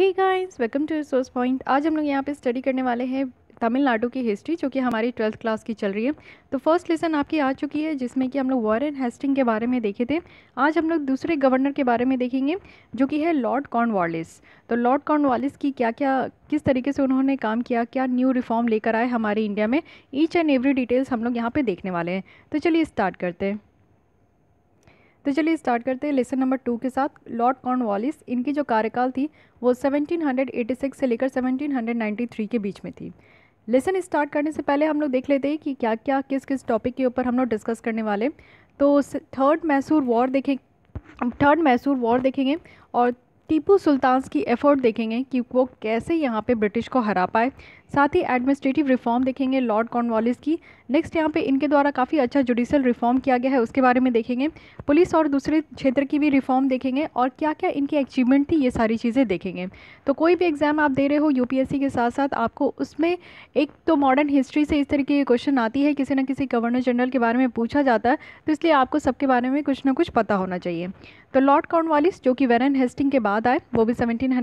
he guys welcome to resource point आज हम लोग यहाँ पे स्टडी करने वाले हैं तमिलनाडु की हिस्ट्री जो कि हमारी ट्वेल्थ क्लास की चल रही है तो फर्स्ट लेसन आपकी आ चुकी है जिसमें कि हम लोग वॉरन हेस्टिंग के बारे में देखे थे आज हम लोग दूसरे गवर्नर के बारे में देखेंगे जो कि है लॉर्ड कॉर्नवालिस तो लॉर्ड कॉर्नवालिस की क्या क्या किस तरीके से उन्होंने काम किया क्या न्यू रिफॉर्म लेकर आए हमारे इंडिया में ईच एंड एवरी डिटेल्स हम लोग यहाँ पर देखने वाले हैं तो चलिए स्टार्ट करते हैं तो चलिए स्टार्ट करते हैं लेसन नंबर टू के साथ लॉर्ड कॉर्नवालिस इनकी जो कार्यकाल थी वो 1786 से लेकर 1793 के बीच में थी लेसन स्टार्ट करने से पहले हम लोग देख लेते हैं कि क्या क्या किस किस टॉपिक के ऊपर हम लोग डिस्कस करने वाले तो थर्ड मैसूर वॉर देखें थर्ड मैसूर वॉर देखेंगे और टीपू सुल्तान की एफर्ट देखेंगे कि वो कैसे यहाँ पे ब्रिटिश को हरा पाए साथ ही एडमिनिस्ट्रेटिव रिफॉर्म देखेंगे लॉर्ड कॉर्नवालिस की नेक्स्ट यहाँ पे इनके द्वारा काफ़ी अच्छा जुडिशल रिफॉर्म किया गया है उसके बारे में देखेंगे पुलिस और दूसरे क्षेत्र की भी रिफॉर्म देखेंगे और क्या क्या इनकी अचीवमेंट थी ये सारी चीज़ें देखेंगे तो कोई भी एग्ज़ाम आप दे रहे हो यू के साथ साथ आपको उसमें एक तो मॉडर्न हिस्ट्री से इस तरीके की क्वेश्चन आती है किसी न किसी गवर्नर जनरल के बारे में पूछा जाता है तो इसलिए आपको सबके बारे में कुछ ना कुछ पता होना चाहिए तो लॉर्ड कॉर्नवालिस जो कि वेरन हेस्टिंग के बाद आए वो भी सेवनटीन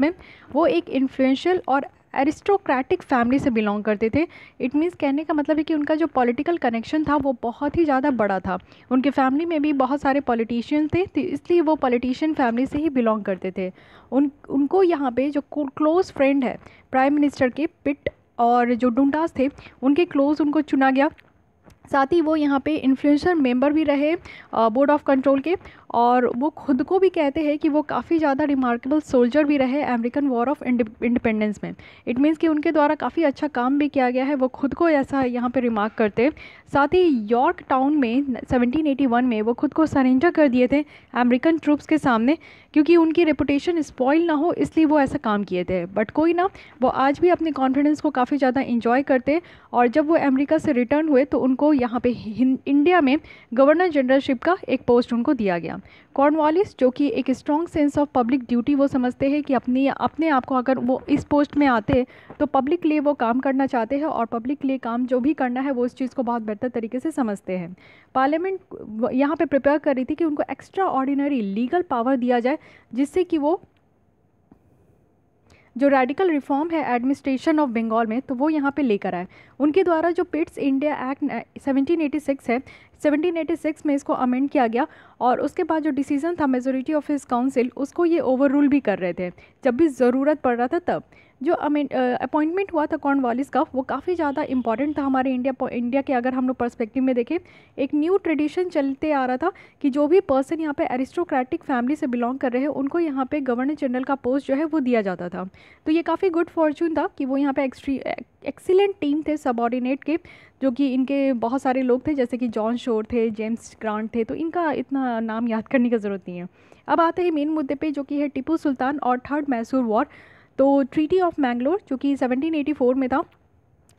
में वो एक इन्फ्लुएंशियल और एरिस्टोक्रेटिक फैमिली से बिलोंग करते थे इट मीन्स कहने का मतलब है कि उनका जो पॉलिटिकल कनेक्शन था वो बहुत ही ज़्यादा बड़ा था उनके फैमिली में भी बहुत सारे पॉलिटिशियन थे तो इसलिए वो पॉलिटिशियन फैमिली से ही बिलोंग करते थे उन उनको यहाँ पे जो क्लोज़ फ्रेंड है प्राइम मिनिस्टर के पिट और जो डुंडास थे उनके क्लोज़ उनको चुना गया साथ ही वो यहाँ पे इन्फ्लुएंसर मेंबर भी रहे बोर्ड ऑफ कंट्रोल के और वो ख़ुद को भी कहते हैं कि वो काफ़ी ज़्यादा रिमार्केबल सोल्जर भी रहे अमेरिकन वॉर ऑफ इंडिपेंडेंस में इट मीन्स कि उनके द्वारा काफ़ी अच्छा काम भी किया गया है वो खुद को ऐसा यहाँ पर रिमार्क करते साथ ही यॉर्क टाउन में 1781 में वो खुद को सरेंडर कर दिए थे अमेरिकन ट्रूप्स के सामने क्योंकि उनकी रेपुटेशन स्पॉइल ना हो इसलिए वो ऐसा काम किए थे बट कोई ना वो आज भी अपने कॉन्फिडेंस को काफ़ी ज़्यादा इंजॉय करते और जब वो अमेरिका से रिटर्न हुए तो उनको यहाँ पे इंडिया में गवर्नर जनरलशिप का एक पोस्ट उनको दिया गया कॉर्नवालिस जो कि एक strong sense of public duty वो समझते हैं कि अपनी अपने आप को अगर वो इस पोस्ट में आते तो पब्लिक लिए वो काम करना चाहते हैं और पब्लिक के लिए काम जो भी करना है वो इस चीज़ को बहुत बेहतर तरीके से समझते हैं पार्लियामेंट यहाँ पर प्रिपेयर कर रही थी कि उनको एक्स्ट्रा ऑर्डिनरी लीगल पावर दिया जाए जिससे कि वो जो रेडिकल रिफॉर्म है एडमिनिस्ट्रेशन ऑफ बंगाल में तो वो यहाँ पे लेकर आए उनके द्वारा जो पिट्स इंडिया एक्ट 1786 है 1786 में इसको अमेंड किया गया और उसके बाद जो डिसीजन था मेजोरिटी ऑफ हिस काउंसिल उसको ये ओवर रूल भी कर रहे थे जब भी ज़रूरत पड़ रहा था तब जो अपॉइंटमेंट हुआ था वालिस का वो काफ़ी ज़्यादा इंपॉर्टेंट था हमारे इंडिया इंडिया के अगर हम लोग पर्सपेक्टिव में देखें एक न्यू ट्रेडिशन चलते आ रहा था कि जो भी पर्सन यहाँ पे एरिस्टोक्रेटिक फैमिली से बिलोंग कर रहे हैं उनको यहाँ पे गवर्नर जनरल का पोस्ट जो है वो दिया जाता था तो ये काफ़ी गुड फॉर्चून था कि वो यहाँ पे एक्सीलेंट टीम थे सबॉर्डिनेट के जो कि इनके बहुत सारे लोग थे जैसे कि जॉन शोर थे जेम्स ग्रांट थे तो इनका इतना नाम याद करने की ज़रूरत नहीं है अब आते हैं मेन मुद्दे पे जो कि है टिपू सुल्तान और थर्ड मैसूर वॉर तो ट्रीटी ऑफ मैंगलोर जो कि 1784 में था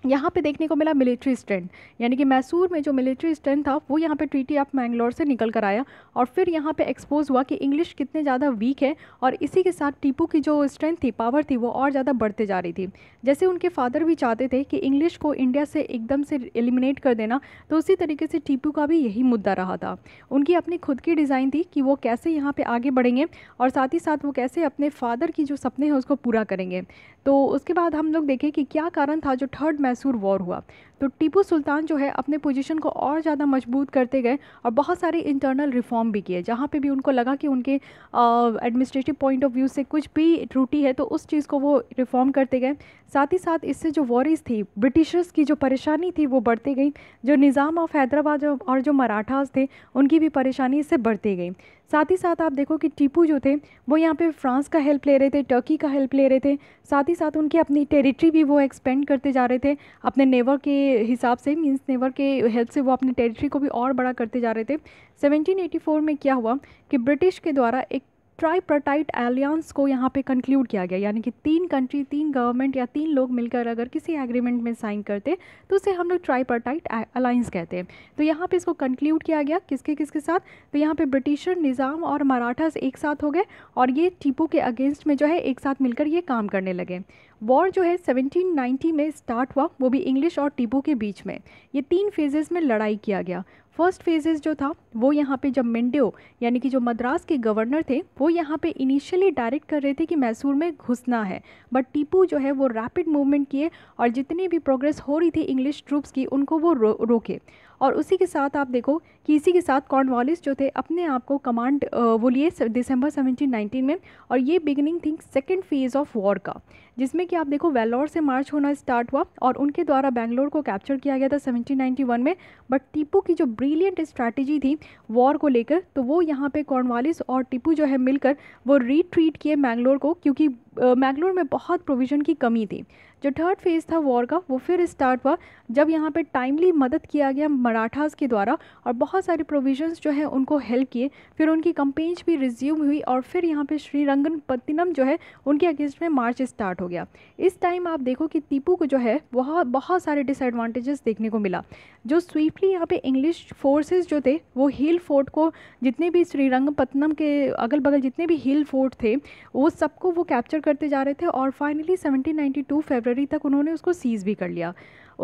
यहाँ पे देखने को मिला मिलिट्री स्ट्रेंथ यानी कि मैसूर में जो मिलिट्री स्ट्रेंथ था वो यहाँ पे ट्रीटी ऑफ मैंगलोर से निकल कर आया और फिर यहाँ पे एक्सपोज हुआ कि इंग्लिश कितने ज़्यादा वीक है और इसी के साथ टीपू की जो स्ट्रेंथ थी पावर थी वो और ज़्यादा बढ़ते जा रही थी जैसे उनके फादर भी चाहते थे कि इंग्लिश को इंडिया से एकदम से एलिमिनेट कर देना तो उसी तरीके से टीपू का भी यही मुद्दा रहा था उनकी अपनी खुद की डिज़ाइन थी कि वो कैसे यहाँ पर आगे बढ़ेंगे और साथ ही साथ वो कैसे अपने फादर की जो सपने हैं उसको पूरा करेंगे तो उसके बाद हम लोग देखें कि क्या कारण था जो थर्ड मैसूर वॉर हुआ तो टीपू सुल्तान जो है अपने पोजीशन को और ज़्यादा मजबूत करते गए और बहुत सारे इंटरनल रिफॉर्म भी किए जहाँ पे भी उनको लगा कि उनके एडमिनिस्ट्रेटिव पॉइंट ऑफ व्यू से कुछ भी त्रुटि है तो उस चीज़ को वो रिफॉर्म करते गए साथ ही साथ इससे जो वॉरीज थी ब्रिटिशर्स की जो परेशानी थी वो बढ़ती गई जो निज़ाम ऑफ हैदराबाद और जो मराठास थे उनकी भी परेशानी इससे बढ़ती गई साथ ही साथ आप देखो कि टीपू जो थे वो यहाँ पे फ्रांस का हेल्प ले रहे थे टर्की का हेल्प ले रहे थे साथ ही साथ उनकी अपनी टेरिटरी भी वो एक्सपेंड करते जा रहे थे अपने नेवर के हिसाब से मीन्स नेवर के हेल्प से वो अपने टेरिटरी को भी और बड़ा करते जा रहे थे 1784 में क्या हुआ कि ब्रिटिश के द्वारा एक ट्राईप्रटाइट एलियंस को यहाँ पे कंक्लूड किया गया यानी कि तीन कंट्री तीन गवर्नमेंट या तीन लोग मिलकर अगर किसी एग्रीमेंट में साइन करते तो उसे हम लोग ट्राईप्रटाइट अलायंस कहते हैं तो यहाँ पे इसको कंक्लूड किया गया किसके किसके साथ तो यहाँ पे ब्रिटिशर निज़ाम और मराठास एक साथ हो गए और ये टीपू के अगेंस्ट में जो है एक साथ मिलकर ये काम करने लगे वॉर जो है 1790 में स्टार्ट हुआ वो भी इंग्लिश और टीपू के बीच में ये तीन फेजेस में लड़ाई किया गया फर्स्ट फेजेस जो था वो यहाँ पे जब मेंडियो यानी कि जो मद्रास के गवर्नर थे वो यहाँ पे इनिशियली डायरेक्ट कर रहे थे कि मैसूर में घुसना है बट टीपू जो है वो रैपिड मूवमेंट किए और जितनी भी प्रोग्रेस हो रही थी इंग्लिश ट्रूप्स की उनको वो रो, रोके और उसी के साथ आप देखो कि इसी के साथ कॉर्नवालिस जो थे अपने आप को कमांड वो लिए दिसंबर 1719 में और ये beginning think second phase of war का जिसमें कि आप देखो वेलोर से मार्च होना स्टार्ट हुआ और उनके द्वारा बैंगलोर को कैप्चर किया गया था 1791 में बट टीपू की जो ब्रिलियंट स्ट्रैटेजी थी वॉर को लेकर तो वो यहाँ पे कॉर्नवालिस और टीपू जो है मिलकर वो रिट्रीट किए मैंगलोर को क्योंकि मैंगलोर में बहुत प्रोविज़न की कमी थी जो थर्ड फेज़ था वॉर का वो फिर स्टार्ट हुआ जब यहाँ पे टाइमली मदद किया गया मराठास के द्वारा और बहुत सारे प्रोविजंस जो है उनको हेल्प किए फिर उनकी कंपेन्स भी रिज्यूम हुई और फिर यहाँ पे श्रीरंगनपत्तिनम जो है उनके अगेंस्ट में मार्च स्टार्ट हो गया इस टाइम आप देखो कि टीपू को जो है बहुत बहुत सारे डिसएडवाटेजेस देखने को मिला जो स्वीपली यहाँ पर इंग्लिश फोर्सेज जो थे वो हिल फोर्ट को जितने भी श्रीरंगपत्तनम के अगल बगल जितने भी हिल फोर्ट थे वो सबको वो कैप्चर करते जा रहे थे और फाइनली सेवनटीन नाइन्टी टू फेबर फरवरी तक उन्होंने उसको सीज़ भी कर लिया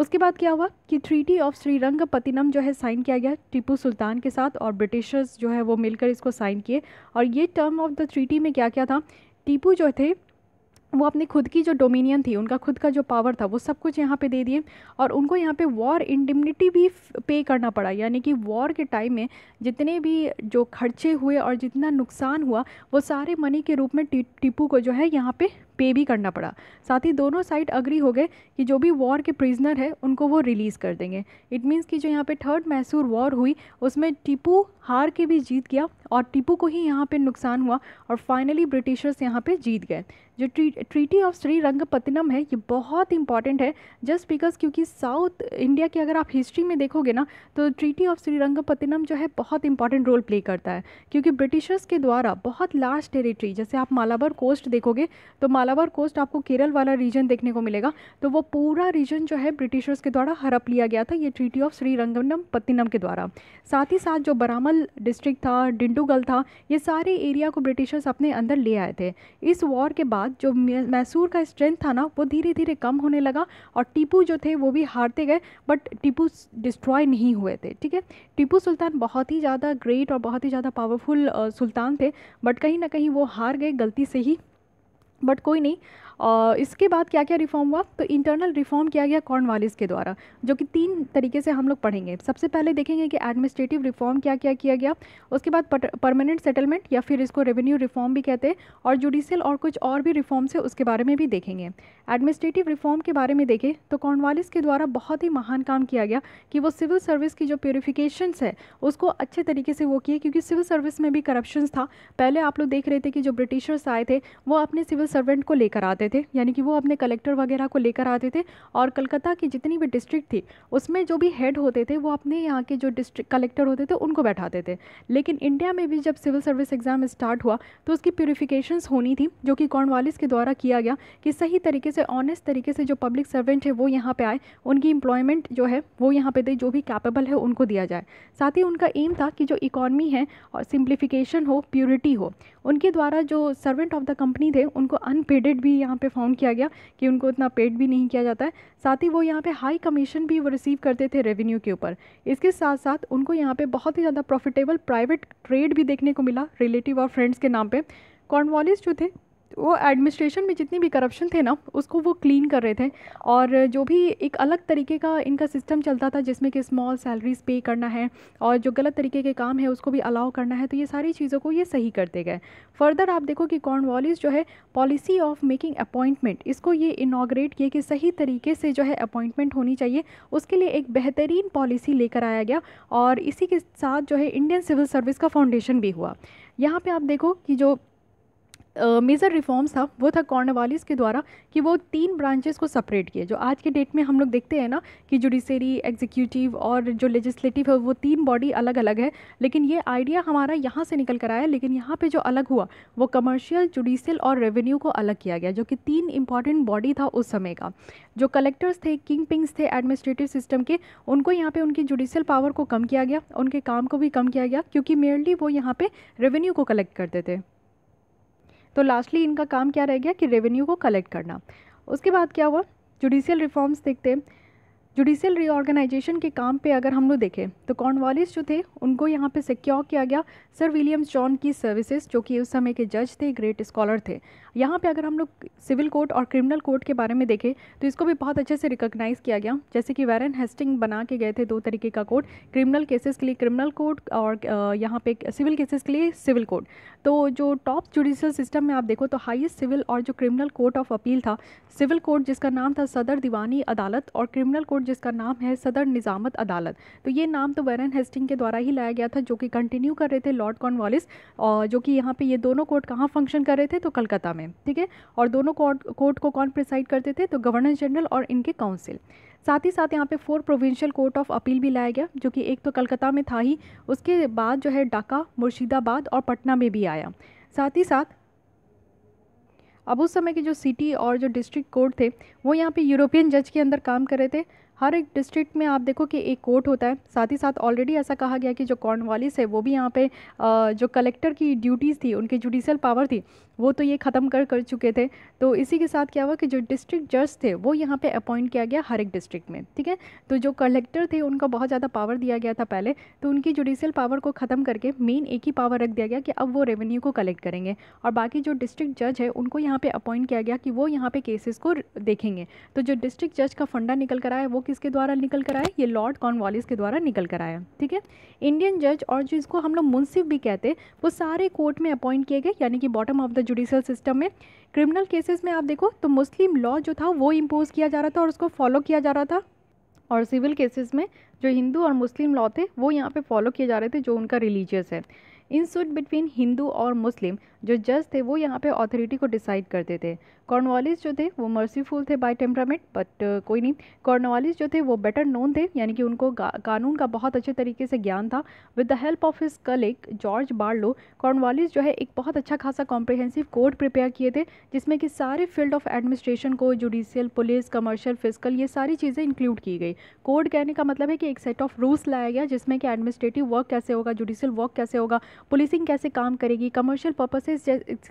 उसके बाद क्या हुआ कि ट्रीटी ऑफ श्रीरंग पतिनम जो है साइन किया गया टीपू सुल्तान के साथ और ब्रिटिशर्स जो है वो मिलकर इसको साइन किए और ये टर्म ऑफ द ट्रीटी में क्या क्या था टीपू जो थे वो अपनी खुद की जो डोमिनियन थी उनका खुद का जो पावर था वो सब कुछ यहाँ पे दे दिए और उनको यहाँ पे वॉर इंडिम्निटी भी पे करना पड़ा यानी कि वॉर के टाइम में जितने भी जो खर्चे हुए और जितना नुकसान हुआ वो सारे मनी के रूप में टी, टीपू को जो है यहाँ पे पे भी करना पड़ा साथ ही दोनों साइड अग्री हो गए कि जो भी वॉर के प्रिजनर है उनको वो रिलीज़ कर देंगे इट मीन्स कि जो यहाँ पे थर्ड मैसूर वॉर हुई उसमें टीपू हार के भी जीत गया और टीपू को ही यहाँ पे नुकसान हुआ और फाइनली ब्रिटिशर्स यहाँ पे जीत गए जो ट्री ट्रीटी ऑफ श्री रंगपत्नम है ये बहुत इंपॉर्टेंट है जस्ट बिकॉज क्योंकि साउथ इंडिया की अगर आप हिस्ट्री में देखोगे ना तो ट्रीटी ऑफ श्री रंगपत्नम जो है बहुत इंपॉर्टेंट रोल प्ले करता है क्योंकि ब्रिटिशर्स के द्वारा बहुत लार्ज टेरिटरी जैसे आप मालाबार कोस्ट देखोगे तो माला मालाबार कोस्ट आपको केरल वाला रीजन देखने को मिलेगा तो वो पूरा रीजन जो है ब्रिटिशर्स के द्वारा हड़प लिया गया था ये ट्रीटी ऑफ श्री रंगनम पत्तिनम के द्वारा साथ ही साथ जो बरामल डिस्ट्रिक्ट था डिंडूगल था ये सारे एरिया को ब्रिटिशर्स अपने अंदर ले आए थे इस वॉर के बाद जो मैसूर का स्ट्रेंथ था ना वो धीरे धीरे कम होने लगा और टीपू जो थे वो भी हारते गए बट टीपू डिस्ट्रॉय नहीं हुए थे ठीक है टीपू सुल्तान बहुत ही ज़्यादा ग्रेट और बहुत ही ज़्यादा पावरफुल सुल्तान थे बट कहीं ना कहीं वो हार गए गलती से ही बट कोई नहीं और इसके बाद क्या क्या रिफॉर्म हुआ तो इंटरनल रिफॉर्म किया गया कॉर्नवालिस के द्वारा जो कि तीन तरीके से हम लोग पढ़ेंगे सबसे पहले देखेंगे कि एडमिनिस्ट्रेटिव रिफॉर्म क्या क्या किया गया उसके बाद परमानेंट सेटलमेंट या फिर इसको रेवेन्यू रिफॉर्म भी कहते हैं और जुडिशियल और कुछ और भी रिफॉर्म्स है उसके बारे में भी देखेंगे एडमिनिस्ट्रेटिव रिफॉर्म के बारे में देखें तो कॉर्नवालिस के द्वारा बहुत ही महान काम किया गया कि वो सिविल सर्विस की जो प्योरीफिकेशंस है उसको अच्छे तरीके से वो किए क्योंकि सिविल सर्विस में भी करप्शन था पहले आप लोग देख रहे थे कि जो ब्रिटिशर्स आए थे वो अपने सिविल सर्वेंट को लेकर आते थे यानी कि वो अपने कलेक्टर वगैरह को लेकर आते थे और कलकत्ता की जितनी भी डिस्ट्रिक्ट थी उसमें जो भी हेड होते थे वो अपने यहाँ के जो डिस्ट्रिक्ट कलेक्टर होते थे उनको बैठाते थे लेकिन इंडिया में भी जब सिविल सर्विस एग्ज़ाम स्टार्ट हुआ तो उसकी प्योरीफिकेशन होनी थी जो कि कॉर्नवालिस के द्वारा किया गया कि सही तरीके से ऑनेस्ट तरीके से जो पब्लिक सर्वेंट है वो यहाँ पर आए उनकी इंप्लॉयमेंट जो है वो यहाँ पर दे जो भी कैपेबल है उनको दिया जाए साथ ही उनका एम था कि जो इकॉनमी है और सिंप्लीफिकेशन हो प्योरिटी हो उनके द्वारा जो सर्वेंट ऑफ द कंपनी थे उनको अनपेडेड भी यहाँ पे फाउंड किया गया कि उनको इतना पेड भी नहीं किया जाता है साथ ही वो यहाँ पे हाई कमीशन भी वो रिसीव करते थे रेवेन्यू के ऊपर इसके साथ साथ उनको यहाँ पे बहुत ही ज़्यादा प्रॉफिटेबल प्राइवेट ट्रेड भी देखने को मिला रिलेटिव और फ्रेंड्स के नाम पर कॉर्नवालिस जो थे वो एडमिनिस्ट्रेशन में जितनी भी करप्शन थे ना उसको वो क्लीन कर रहे थे और जो भी एक अलग तरीके का इनका सिस्टम चलता था जिसमें कि स्मॉल सैलरीज पे करना है और जो गलत तरीके के काम है उसको भी अलाउ करना है तो ये सारी चीज़ों को ये सही करते गए फर्दर आप देखो कि कॉर्न जो है पॉलिसी ऑफ मेकिंग अपॉइंटमेंट इसको ये इनाग्रेट किए कि सही तरीके से जो है अपॉइंटमेंट होनी चाहिए उसके लिए एक बेहतरीन पॉलिसी लेकर आया गया और इसी के साथ जो है इंडियन सिविल सर्विस का फाउंडेशन भी हुआ यहाँ पे आप देखो कि जो मेजर रिफॉर्म्स था वो था कॉर्नवालिस के द्वारा कि वो तीन ब्रांचेस को सेपरेट किए जो आज के डेट में हम लोग देखते हैं ना कि जुडिशरी एग्जीक्यूटिव और जो लेजिस्लेटिव है वो तीन बॉडी अलग अलग है लेकिन ये आइडिया हमारा यहाँ से निकल कर आया लेकिन यहाँ पर जो अलग हुआ वो कमर्शियल जुडिशियल और रेवेन्यू को अलग किया गया जो कि तीन इंपॉर्टेंट बॉडी था उस समय का जो कलेक्टर्स थे किंग पिंग्स थे एडमिनिस्ट्रेटिव सिस्टम के उनको यहाँ पे उनकी जुडिशियल पावर को कम किया गया उनके काम को भी कम किया गया क्योंकि मेयरली वो यहाँ पे रेवेन्यू को कलेक्ट करते थे तो लास्टली इनका काम क्या रह गया कि रेवेन्यू को कलेक्ट करना उसके बाद क्या हुआ जुडिशियल रिफॉर्म्स देखते हैं जुडिशियल रीऑर्गेनाइजेशन के काम पे अगर हम लोग देखें तो कॉर्नवालिस जो थे उनको यहाँ पे सिक्योर किया गया सर विलियम्स जॉन की सर्विसेज जो कि उस समय के जज थे ग्रेट स्कॉलर थे यहाँ पे अगर हम लोग सिविल कोर्ट और क्रिमिनल कोर्ट के बारे में देखें तो इसको भी बहुत अच्छे से रिकॉग्नाइज़ किया गया जैसे कि वैरन हेस्टिंग बना के गए थे दो तरीके का कोर्ट क्रिमिनल केसेस के लिए क्रिमिनल कोर्ट और यहाँ पे सिविल केसेस के लिए सिविल कोर्ट तो जो टॉप जुडिशियल सिस्टम में आप देखो तो हाइस्ट सिविल और जो क्रिमिनल कोर्ट ऑफ अपील था सिविल कोर्ट जिसका नाम था सदर दीवानी अदालत और क्रिमिनल कोर्ट जिसका नाम है सदर निज़ामत अदालत तो ये नाम तो वैरन हेस्टिंग के द्वारा ही लाया गया था जो कि कंटिन्यू कर रहे थे लॉर्ड कॉर्नवालिस और जो कि यहाँ पे ये दोनों कोर्ट कहाँ फंक्शन कर रहे थे तो कलकत्ता में ठीक है और दोनों कोर्ट कोर्ट को कौन प्रिसाइड करते थे तो गवर्नर जनरल और इनके काउंसिल साथ ही साथ यहाँ पे four provincial court of appeal भी लाया गया जो कि एक तो कलकत्ता में था ही उसके बाद जो है ढाका मुर्शिदाबाद और पटना में भी आया साथ ही साथ अब उस समय के जो सिटी और जो डिस्ट्रिक्ट कोर्ट थे वो यहाँ पे यूरोपियन जज के अंदर काम कर रहे थे हर एक डिस्ट्रिक्ट में आप देखो कि एक कोर्ट होता है साथ ही साथ ऑलरेडी ऐसा कहा गया कि जो कॉर्नवालिस है वो भी यहाँ पे जो कलेक्टर की ड्यूटीज़ थी उनकी जुडिशल पावर थी वो तो ये ख़त्म कर कर चुके थे तो इसी के साथ क्या हुआ कि जो डिस्ट्रिक्ट जज थे वो यहाँ पे अपॉइंट किया गया हर एक डिस्ट्रिक्ट में ठीक है तो जो कलेक्टर थे उनका बहुत ज़्यादा पावर दिया गया था पहले तो उनकी जुडिशल पावर को ख़त्म करके मेन एक ही पावर रख दिया गया कि अब वो रेवेन्यू को कलेक्ट करेंगे और बाकी जो डिस्ट्रिक्ट जज है उनको यहाँ पर अपॉइंट किया गया कि वो यहाँ पर केसेस को देखेंगे तो जो डिस्ट्रिक्ट जज का फंडा निकल कर आया वो किसके द्वारा निकल कर आए ये लॉर्ड कॉर्नवालिस के द्वारा निकल कर आया ठीक है इंडियन जज और जिसको हम लोग मुंसिफ भी कहते वो सारे कोर्ट में अपॉइंट किए गए यानी कि bottom of the judicial system में क्रिमिनल केसेस में आप देखो तो मुस्लिम लॉ जो था वो इम्पोज किया जा रहा था और उसको फॉलो किया जा रहा था और सिविल केसेस में जो हिंदू और मुस्लिम लॉ थे वो यहाँ पे फॉलो किए जा रहे थे जो उनका रिलीजियस है इन सुट बिटवीन हिंदू और मुस्लिम जो जज थे वो यहाँ पे अथॉरिटी को डिसाइड करते थे कॉर्नवालिस जो थे वो मर्सीफुल थे बाय टेम्परामेंट बट कोई नहीं कॉर्नवालिस जो थे वो बेटर नोन थे यानी कि उनको कानून का बहुत अच्छे तरीके से ज्ञान था with the help of his colleague George Barlow Cornwallis जो है एक बहुत अच्छा खासा कॉम्प्रिहेंसिव कोड प्रिपेयर किए थे जिसमें कि सारे फील्ड ऑफ एडमिनिस्ट्रेशन को जुडिशियल पुलिस कमर्शियल फिजिकल ये सारी चीज़ें इंक्लूड की गई कोड कहने का मतलब है कि एक सेट ऑफ रूल्स लाया गया जिसमें कि एडमिनिस्ट्रेटिव वर्क कैसे होगा जुडिशियल वर्क कैसे होगा पुलिसिंग कैसे काम करेगी कमर्शियल पर्पसेस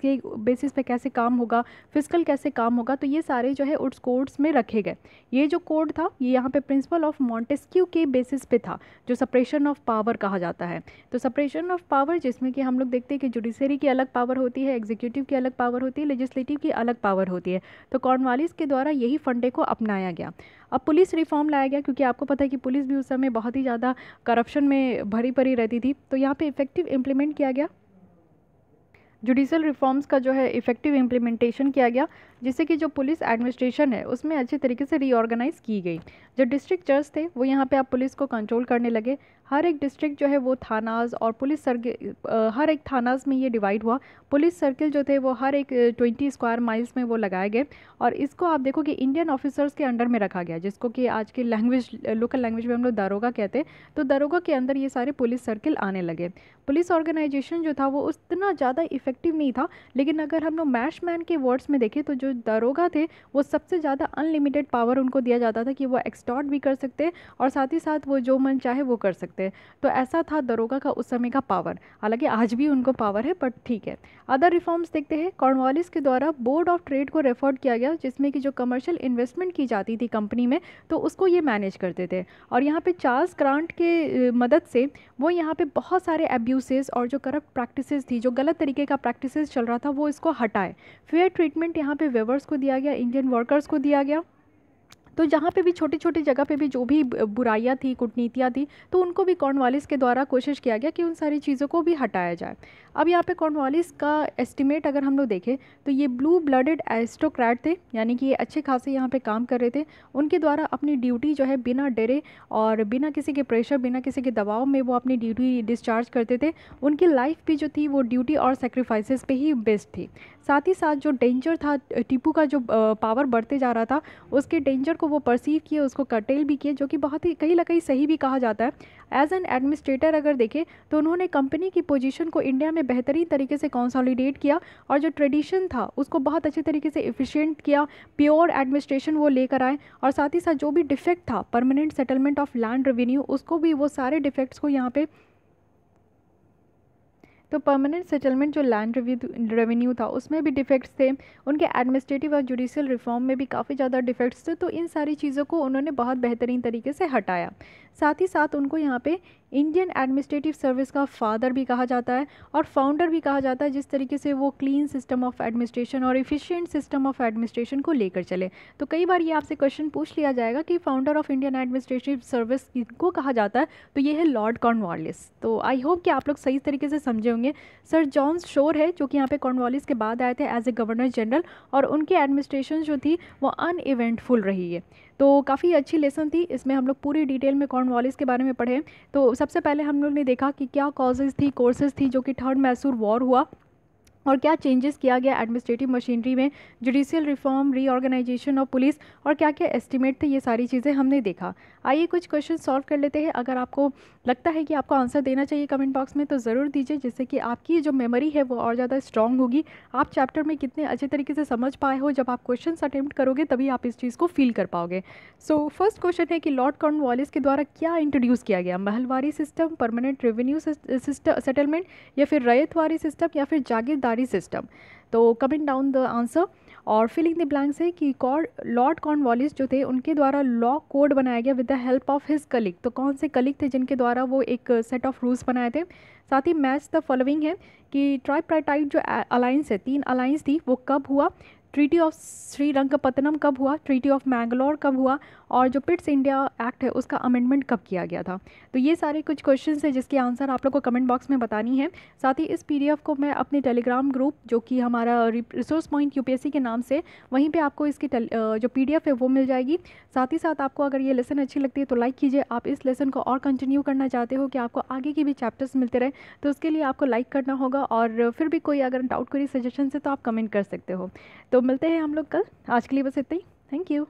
के बेसिस पे कैसे काम होगा फिजिकल कैसे काम होगा तो ये सारे जो है उस कोड्स में रखे गए ये जो कोड था ये यहाँ पे प्रिंसिपल ऑफ मॉन्टेस्क्यू के बेसिस पे था जो सपरेशन ऑफ पावर कहा जाता है तो सपरेशन ऑफ पावर जिसमें कि हम लोग देखते हैं कि जुडिशरी की अलग पावर होती है एग्जीक्यूटिव की अलग पावर होती है लेजिस्लेटिव की अलग पावर होती है तो कॉर्नवालिस के द्वारा यही फंडे को अपनाया गया अब पुलिस रिफॉर्म लाया गया क्योंकि आपको पता है कि पुलिस भी उस समय बहुत ही ज़्यादा करप्शन में भरी पड़ी रहती थी तो यहाँ पर इफ़ेक्टिव इम्प्लीमेंट किया गया जुडिशल रिफॉर्म्स का जो है इफ़ेक्टिव इम्प्लीमेंटेशन किया गया जिससे कि जो पुलिस एडमिनिस्ट्रेशन है उसमें अच्छे तरीके से रीऑर्गेनाइज़ की गई जो डिस्ट्रिक्ट जज थे वो यहाँ पे आप पुलिस को कंट्रोल करने लगे हर एक डिस्ट्रिक्ट जो है वो थानाज और पुलिस सर्किल हर एक थानाज में ये डिवाइड हुआ पुलिस सर्किल जो थे वो हर एक ट्वेंटी स्क्वायर माइल्स में वो लगाए गए और इसको आप देखो कि इंडियन ऑफिसर्स के अंडर में रखा गया जिसको कि आज की लैंग्वेज लोकल लैंग्वेज में हम लोग दारोगा कहते हैं तो दारोगा के अंदर ये सारे पुलिस सर्किल आने लगे पुलिस ऑर्गेनाइजेशन जो था वो उतना ज़्यादा इफेक्टिव नहीं था लेकिन अगर हम लोग मैश मैन के वर्ड्स में देखें तो जो जो दरोगा थे वो सबसे ज़्यादा अनलिमिटेड पावर उनको दिया जाता था कि वो एक्सटॉर्ट भी कर सकते और साथ ही साथ वो जो मन चाहे वो कर सकते तो ऐसा था दरोगा का उस समय का पावर हालांकि आज भी उनको पावर है बट ठीक है अदर रिफॉर्म्स देखते हैं कॉर्नवालिस के द्वारा बोर्ड ऑफ ट्रेड को रेफर्ड किया गया जिसमें कि जो कमर्शियल इन्वेस्टमेंट की जाती थी कंपनी में तो उसको ये मैनेज करते थे और यहाँ पे चार्ल्स क्रांट के मदद से वो यहाँ पे बहुत सारे एब्यूसेस और जो करप्ट प्रैक्टिस थी जो गलत तरीके का प्रैक्टिस चल रहा था वो इसको हटाए फेयर ट्रीटमेंट यहाँ पर वेवर्स को दिया गया इंडियन वर्कर्स को दिया गया तो जहाँ पे भी छोटी छोटी जगह पे भी जो भी बुराइयाँ थी कूटनीतियाँ थी तो उनको भी कॉर्नवालिस के द्वारा कोशिश किया गया कि उन सारी चीज़ों को भी हटाया जाए अब यहाँ पे कॉर्नवालिस का एस्टिमेट अगर हम लोग देखें तो ये ब्लू ब्लडेड एस्टोक्रैट थे यानी कि ये अच्छे खासे यहाँ पे काम कर रहे थे उनके द्वारा अपनी ड्यूटी जो है बिना डरे और बिना किसी के प्रेशर बिना किसी के दबाव में वो अपनी ड्यूटी डिस्चार्ज करते थे उनकी लाइफ भी जो थी वो ड्यूटी और सेक्रीफाइस पर ही बेस्ट थी साथ ही साथ जो डेंजर था टीपू का जो पावर बढ़ते जा रहा था उसके डेंजर को वो परसीव किए उसको कटेल भी किए जो कि बहुत ही कहीं ना कहीं सही भी कहा जाता है एज एन एडमिनिस्ट्रेटर अगर देखें तो उन्होंने कंपनी की पोजीशन को इंडिया में बेहतरीन तरीके से कॉन्सॉलीडेट किया और जो ट्रेडिशन था उसको बहुत अच्छे तरीके से एफिशिएंट किया प्योर एडमिनिस्ट्रेशन वो लेकर आए और साथ ही साथ जो भी डिफेक्ट था permanent settlement of land revenue उसको भी वो सारे डिफेक्ट्स को यहाँ पे तो परमानेंट सेटलमेंट जो लैंड रेवेन्यू था उसमें भी डिफेक्ट्स थे उनके एडमिनिस्ट्रेटिव और जुडिशियल रिफॉर्म में भी काफ़ी ज़्यादा डिफेक्ट्स थे तो इन सारी चीज़ों को उन्होंने बहुत बेहतरीन तरीके से हटाया साथ ही साथ उनको यहाँ पे इंडियन एडमिनिस्ट्रेटिव सर्विस का फादर भी कहा जाता है और फाउंडर भी कहा जाता है जिस तरीके से वो क्लीन सिस्टम ऑफ एडमिनिस्ट्रेशन और इफ़िशियंट सिस्टम ऑफ एडमिनिस्ट्रेशन को लेकर चले तो कई बार ये आपसे क्वेश्चन पूछ लिया जाएगा कि founder of Indian administrative service को कहा जाता है तो ये है लॉर्ड कॉर्नवालिस तो आई होप कि आप लोग सही तरीके से समझे होंगे सर जॉन्स शोर है जो कि यहाँ पे कॉर्नवालिस के बाद आए थे एज ए गवर्नर जनरल और उनकी एडमिनिस्ट्रेशन जो थी वो अनइवेंटफुल रही है तो काफ़ी अच्छी लेसन थी इसमें हम लोग पूरी डिटेल में कॉर्न के बारे में पढ़े तो सबसे पहले हम लोग ने देखा कि क्या कॉजेज़ थी कोर्सेज़ थी जो कि थर्ड मैसूर वॉर हुआ और क्या चेंजेस किया गया एडमिनिस्ट्रेटिव मशीनरी में judicial reform reorganization of police और क्या क्या एस्टिमेट थे ये सारी चीज़ें हमने देखा आइए कुछ क्वेश्चन सॉल्व कर लेते हैं अगर आपको लगता है कि आपको आंसर देना चाहिए कमेंट बॉक्स में तो ज़रूर दीजिए जिससे कि आपकी जो मेमोरी है वो और ज़्यादा स्ट्रॉन्ग होगी आप चैप्टर में कितने अच्छे तरीके से समझ पाए हो जब आप क्वेश्चन अटैम्प्ट करोगे तभी आप इस चीज़ को फील कर पाओगे सो फर्स्ट क्वेश्चन है कि लॉर्ड कॉर्न वॉलिस के द्वारा क्या इंट्रोड्यूस किया गया Mahalwari system permanent revenue settlement या फिर रैतवारी सिस्टम या फिर जागीरदारी binary सिस्टम तो कमिंग डाउन द आंसर और फिलिंग द ब्लैंक्स है कि लॉर्ड वॉलिस जो थे उनके द्वारा लॉ कोड बनाया गया with the help of his colleague तो कौन से कलिक थे जिनके द्वारा वो एक सेट ऑफ रूल्स बनाए थे साथ ही मैच द फॉलोइंग है कि ट्राइप्राइटाइट जो अलाइंस है तीन अलायंस थी वो कब हुआ ट्रीटी ऑफ श्रीरंगपत्तनम कब हुआ ट्रीटी ऑफ मैंगलोर कब हुआ और जो पिट्स इंडिया एक्ट है उसका अमेंडमेंट कब किया गया था तो ये सारे कुछ क्वेश्चन है जिसके आंसर आप लोग को कमेंट बॉक्स में बतानी है साथ ही इस पी को मैं अपने टेलीग्राम ग्रुप जो कि हमारा रिसोर्स पॉइंट यू के नाम से वहीं पर आपको इसकी जो पी है वो मिल जाएगी साथ ही साथ आपको अगर ये लेसन अच्छी लगती है तो लाइक कीजिए आप इस लेसन को और कंटिन्यू करना चाहते हो कि आपको आगे के भी चैप्टर्स मिलते रहे तो उसके लिए आपको लाइक करना होगा और फिर भी कोई अगर डाउट कोई सजेशन से तो आप कमेंट कर सकते हो तो तो मिलते हैं हम लोग कल आज के लिए बस इतना ही थैंक यू